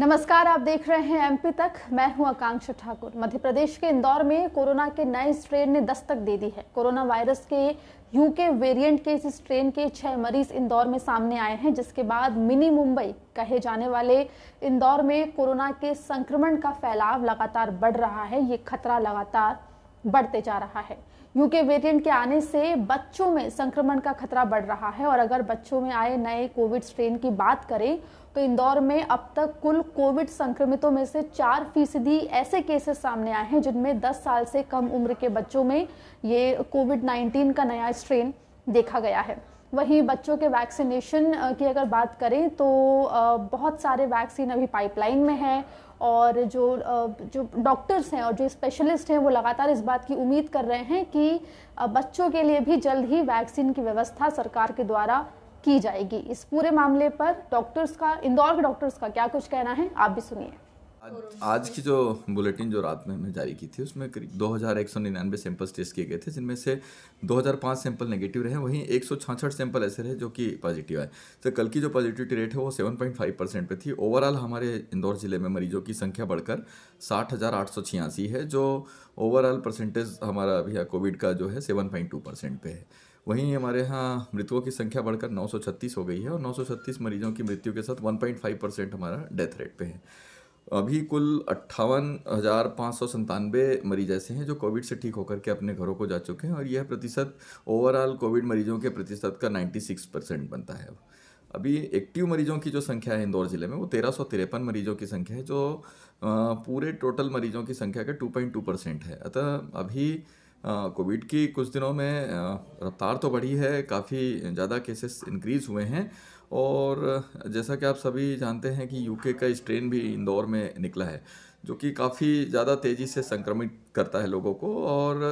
नमस्कार आप देख रहे हैं एमपी तक मैं हूं आकांक्षा ठाकुर मध्य प्रदेश के इंदौर में कोरोना के नए स्ट्रेन ने दस्तक दे दी है कोरोना वायरस के यूके वेरिएंट के इस स्ट्रेन के छह मरीज इंदौर में सामने आए हैं जिसके बाद मिनी मुंबई कहे जाने वाले इंदौर में कोरोना के संक्रमण का फैलाव लगातार बढ़ रहा है ये खतरा लगातार बढ़ते जा रहा है यूके वेरिएंट के आने से बच्चों में संक्रमण का खतरा बढ़ रहा है और अगर बच्चों में आए नए कोविड स्ट्रेन की बात करें तो इंदौर में अब तक कुल कोविड संक्रमितों में से चार फीसदी ऐसे केसेस सामने आए हैं जिनमें 10 साल से कम उम्र के बच्चों में ये कोविड 19 का नया स्ट्रेन देखा गया है वहीं बच्चों के वैक्सीनेशन की अगर बात करें तो बहुत सारे वैक्सीन अभी पाइपलाइन में है और जो जो डॉक्टर्स हैं और जो स्पेशलिस्ट हैं वो लगातार इस बात की उम्मीद कर रहे हैं कि बच्चों के लिए भी जल्द ही वैक्सीन की व्यवस्था सरकार के द्वारा की जाएगी इस पूरे मामले पर डॉक्टर्स का इंदौर के डॉक्टर्स का क्या कुछ कहना है आप भी सुनिए आज की जो बुलेटिन जो रात में हमने जारी की थी उसमें करीब दो हज़ार एक सौ निन्यानवे सैंपल्स टेस्ट किए गए थे जिनमें से 2005 सैंपल नेगेटिव रहे वहीं एक सौ छाछठ सैंपल ऐसे रहे जो कि पॉजिटिव आए तो कल की जो पॉजिटिविटी रेट है वो 7.5 परसेंट पर थी ओवरऑल हमारे इंदौर ज़िले में मरीजों की संख्या बढ़कर साठ है जो ओवरऑल परसेंटेज हमारा अभी कोविड का जो है सेवन परसेंट पर है वहीं हमारे यहाँ मृतकों की संख्या बढ़कर छत्तीस हो गई है और छत्तीस मरीजों की मृत्यु के साथ फाइव परसेंट हमारा डेथ रेट पर है अभी कुल अट्ठावन हज़ार पाँच सौ संतानवे मरीज ऐसे हैं जो कोविड से ठीक होकर के अपने घरों को जा चुके हैं और यह प्रतिशत ओवरऑल कोविड मरीजों के प्रतिशत का नाइन्टी सिक्स परसेंट बनता है अभी एक्टिव मरीजों की जो संख्या है इंदौर ज़िले में वो तेरह सौ तिरपन मरीजों की संख्या है जो पूरे टोटल मरीजों की संख्या के टू परसेंट है अतः अभी कोविड की कुछ दिनों में रफ्तार तो बढ़ी है काफ़ी ज़्यादा केसेस इंक्रीज़ हुए हैं और जैसा कि आप सभी जानते हैं कि यूके का स्ट्रेन भी इंदौर में निकला है जो कि काफ़ी ज़्यादा तेज़ी से संक्रमित करता है लोगों को और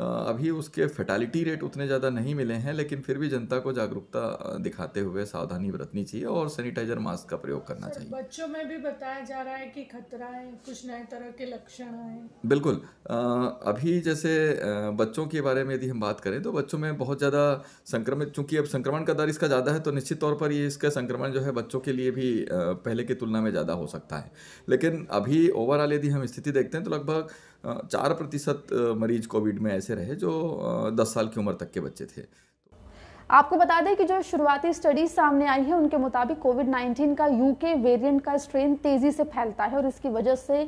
अभी उसके फेटालिटी रेट उतने ज़्यादा नहीं मिले हैं लेकिन फिर भी जनता को जागरूकता दिखाते हुए सावधानी बरतनी चाहिए और सैनिटाइजर मास्क का प्रयोग करना चाहिए बच्चों में भी बताया जा रहा है कि खतरा है कुछ नए तरह के लक्षण हैं बिल्कुल अभी जैसे बच्चों के बारे में यदि हम बात करें तो बच्चों में बहुत ज़्यादा संक्रमित चूंकि अब संक्रमण का दर इसका ज़्यादा है तो निश्चित तौर पर ये इसका संक्रमण जो है बच्चों के लिए भी पहले की तुलना में ज़्यादा हो सकता है लेकिन अभी ओवरऑल यदि हम स्थिति देखते हैं तो लगभग चार प्रतिशत मरीज कोविड में ऐसे रहे जो दस साल की उम्र तक के बच्चे थे आपको बता दें कि जो शुरुआती स्टडीज सामने आई है उनके मुताबिक कोविड 19 का यूके वेरिएंट का स्ट्रेन तेजी से फैलता है और इसकी वजह से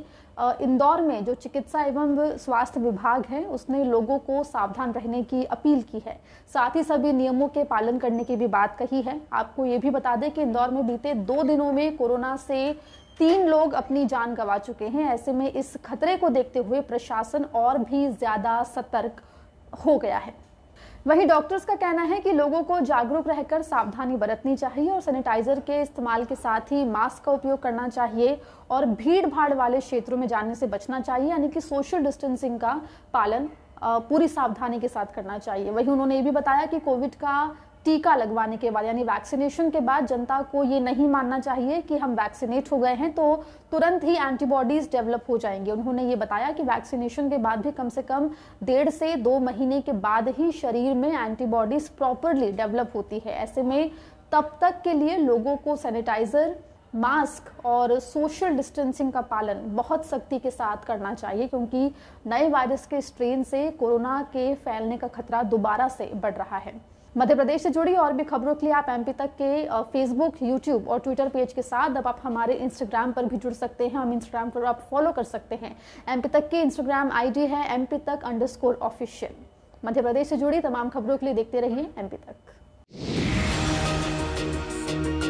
इंदौर में जो चिकित्सा एवं स्वास्थ्य विभाग है उसने लोगों को सावधान रहने की अपील की है साथ ही सभी नियमों के पालन करने की भी बात कही है आपको ये भी बता दें कि इंदौर में बीते दो दिनों में कोरोना से तीन लोग अपनी जान गंवा चुके हैं ऐसे में इस खतरे को देखते हुए प्रशासन और भी ज़्यादा सतर्क हो गया है वहीं डॉक्टर्स का कहना है कि लोगों को जागरूक रहकर सावधानी बरतनी चाहिए और सैनिटाइजर के इस्तेमाल के साथ ही मास्क का उपयोग करना चाहिए और भीड़ भाड़ वाले क्षेत्रों में जाने से बचना चाहिए यानी कि सोशल डिस्टेंसिंग का पालन पूरी सावधानी के साथ करना चाहिए वहीं उन्होंने ये भी बताया कि कोविड का टीका लगवाने के बाद यानी वैक्सीनेशन के बाद जनता को ये नहीं मानना चाहिए कि हम वैक्सीनेट हो गए हैं तो तुरंत ही एंटीबॉडीज डेवलप हो जाएंगे उन्होंने ये बताया कि वैक्सीनेशन के बाद भी कम से कम डेढ़ से दो महीने के बाद ही शरीर में एंटीबॉडीज प्रॉपरली डेवलप होती है ऐसे में तब तक के लिए लोगों को सैनिटाइजर मास्क और सोशल डिस्टेंसिंग का पालन बहुत सख्ती के साथ करना चाहिए क्योंकि नए वायरस के स्ट्रेन से कोरोना के फैलने का खतरा दोबारा से बढ़ रहा है मध्य प्रदेश से जुड़ी और भी खबरों के लिए आप एमपी तक के फेसबुक यूट्यूब और ट्विटर पेज के साथ अब आप हमारे इंस्टाग्राम पर भी जुड़ सकते हैं हम इंस्टाग्राम पर आप फॉलो कर सकते हैं एमपी तक की इंस्टाग्राम आईडी है MP Tak underscore official Madhya Pradesh से जुड़ी तमाम खबरों के लिए देखते रहिए एमपी तक